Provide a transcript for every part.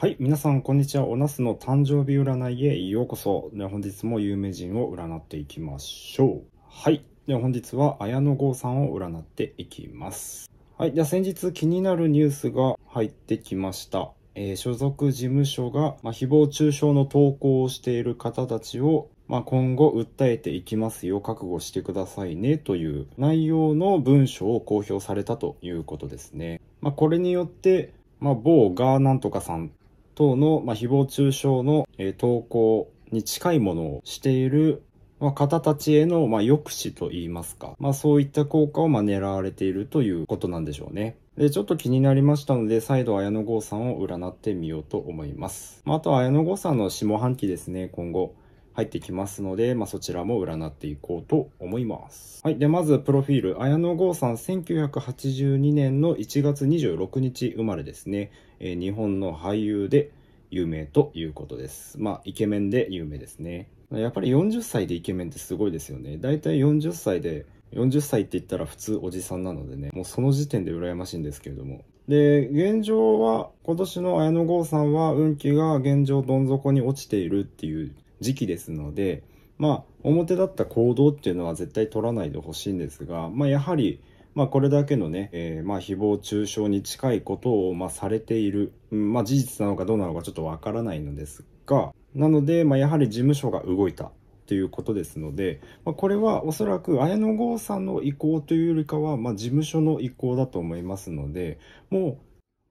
はい。皆さん、こんにちは。おなすの誕生日占いへようこそ。で本日も有名人を占っていきましょう。はい。で本日は綾野剛さんを占っていきます。はい。じゃあ先日気になるニュースが入ってきました。えー、所属事務所が、まあ、誹謗中傷の投稿をしている方たちを、まあ、今後訴えていきますよ、覚悟してくださいね、という内容の文書を公表されたということですね。まあ、これによって、まあ、某がなんとかさん等の、まあ、誹謗中傷の、えー、投稿に近いものをしている、まあ、方たちへの、まあ、抑止といいますか、まあ、そういった効果を、まあ、狙われているということなんでしょうね。で、ちょっと気になりましたので、再度綾野剛さんを占ってみようと思います。まあ、あと綾野剛さんの下半期ですね、今後。入ってきますので、まあ、そちらも占っていこうと思います。はい。で、まず、プロフィール。綾野剛さん、1982年の1月26日生まれですね。えー、日本の俳優で有名ということです。まあ、イケメンで有名ですね。やっぱり40歳でイケメンってすごいですよね。だいたい40歳で、40歳って言ったら普通おじさんなのでね、もうその時点で羨ましいんですけれども。で、現状は、今年の綾野剛さんは運気が現状どん底に落ちているっていう時期ですので、まあ、表立った行動っていうのは絶対取らないでほしいんですが、まあ、やはり、まあ、これだけのね、えー、まあ、誹謗中傷に近いことを、まあ、されている、まあ、事実なのかどうなのかちょっとわからないのですが、なので、まあ、やはり事務所が動いたということですので、まあ、これはおそらく綾野剛さんの意向というよりかは、まあ、事務所の意向だと思いますので、も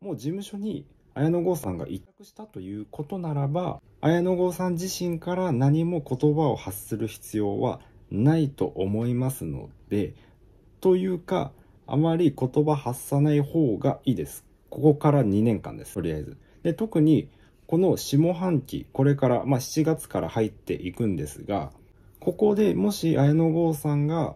う、もう事務所に綾野剛さんが一託したということならば綾野剛さん自身から何も言葉を発する必要はないと思いますのでというかあまり言葉発さない方がいいですここから2年間ですとりあえずで特にこの下半期これから、まあ、7月から入っていくんですがここでもし綾野剛さんが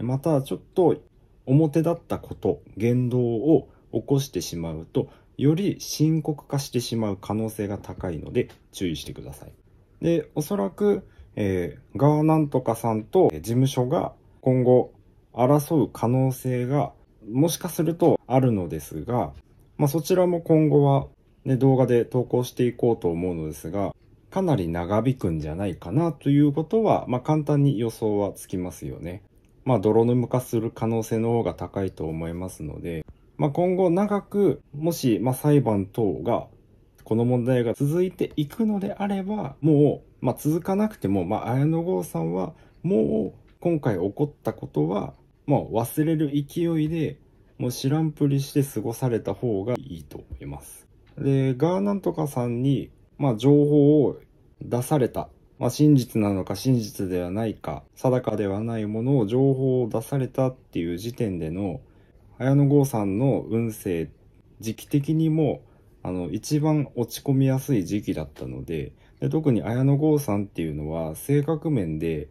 またちょっと表だったこと言動を起こしてしまうとより深刻化してしまう可能性が高いので注意してください。で、おそらく、えー、ガーなんとかさんと事務所が今後争う可能性がもしかするとあるのですが、まあ、そちらも今後は、ね、動画で投稿していこうと思うのですが、かなり長引くんじゃないかなということは、まあ、簡単に予想はつきますよね。まあ、泥沼化する可能性の方が高いと思いますので、まあ、今後長く、もし、まあ、裁判等が、この問題が続いていくのであれば、もう、まあ、続かなくても、まあ、綾野剛さんは、もう、今回起こったことは、まあ、忘れる勢いで、もう知らんぷりして過ごされた方がいいと思います。で、ガーナンとかさんに、まあ、情報を出された。まあ、真実なのか真実ではないか、定かではないものを情報を出されたっていう時点での、綾野剛さんの運勢、時期的にも、あの、一番落ち込みやすい時期だったので、で特に綾野剛さんっていうのは、性格面で、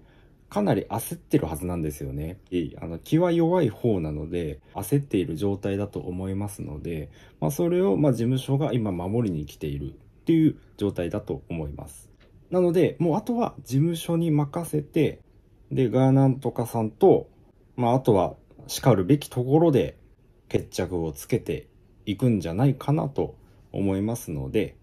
かなり焦ってるはずなんですよね。あの気は弱い方なので、焦っている状態だと思いますので、まあ、それをまあ事務所が今守りに来ているっていう状態だと思います。なので、もうあとは事務所に任せて、で、ガーナンとかさんと、まあ、あとはしかるべきところで決着をつけていくんじゃないかなと思いますので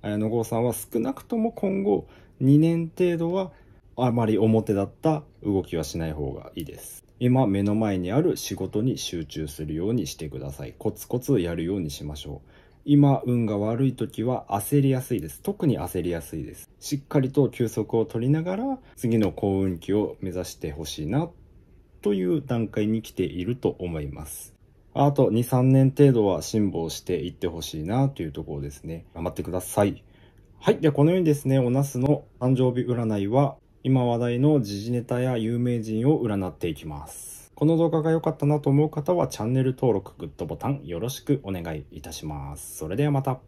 綾野剛さんは少なくとも今後2年程度はあまり表立った動きはしない方がいいです今目の前にある仕事に集中するようにしてくださいコツコツやるようにしましょう今運が悪い時は焦りやすいです特に焦りやすいですしっかりと休息を取りながら次の幸運期を目指してほしいなという段階に来ていると思いますあと2、3年程度は辛抱していってほしいなというところですね。頑張ってください。はい。では、このようにですね、おナスの誕生日占いは、今話題の時事ネタや有名人を占っていきます。この動画が良かったなと思う方は、チャンネル登録、グッドボタンよろしくお願いいたします。それではまた。